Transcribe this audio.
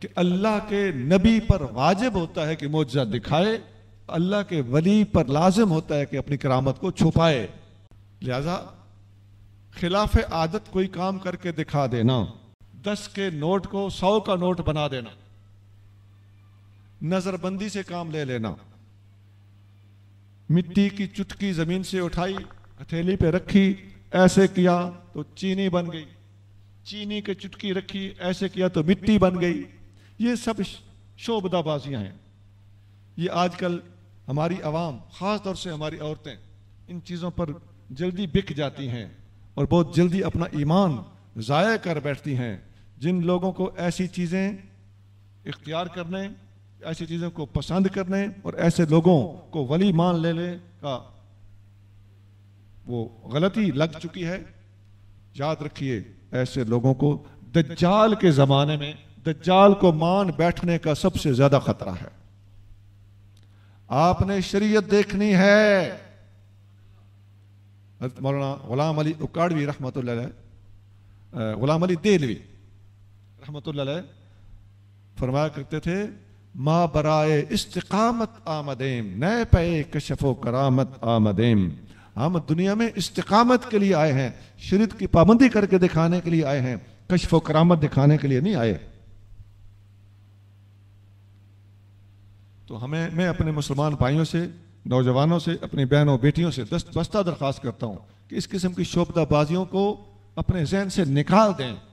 कि अल्लाह के नबी पर वाजिब होता है कि मोजा दिखाए अल्लाह के वली पर लाजिम होता है कि अपनी करामत को छुपाए लिहाजा खिलाफ आदत कोई काम करके दिखा देना दस के नोट को सौ का नोट बना देना नजरबंदी से काम ले लेना मिट्टी की चुटकी जमीन से उठाई हथेली पे रखी ऐसे किया तो चीनी बन गई चीनी के चुटकी रखी ऐसे किया तो मिट्टी बन गई ये सब शोबदाबाजियाँ हैं ये आजकल हमारी आवाम ख़ास तौर से हमारी औरतें इन चीज़ों पर जल्दी बिक जाती हैं और बहुत जल्दी अपना ईमान ज़ाया कर बैठती हैं जिन लोगों को ऐसी चीज़ें इख्तियार करने ऐसी चीज़ों को पसंद करने और ऐसे लोगों को वली मान लेने का वो गलती लग चुकी है याद रखिए ऐसे लोगों को दज्जाल के ज़माने में दज्जाल को मान बैठने का सबसे ज्यादा खतरा है आपने शरीयत देखनी है मौलाना गुलाम अली उकाड़वी रहमत गुलाम अली देलवी रहमत फरमाया करते थे माँ बराए इस्तकामत आमदेम नए पे कशफो करामत आमदेम हम दुनिया में इस्तकामत के लिए आए हैं शरीत की पाबंदी करके दिखाने के लिए आए हैं कशफो करामत दिखाने के लिए नहीं आए तो हमें मैं अपने मुसलमान भाइयों से नौजवानों से अपनी बहनों बेटियों से दस्त बस्ता दरख्वास्त करता हूँ कि इस किस्म की शोबदाबाजियों को अपने जहन से निकाल दें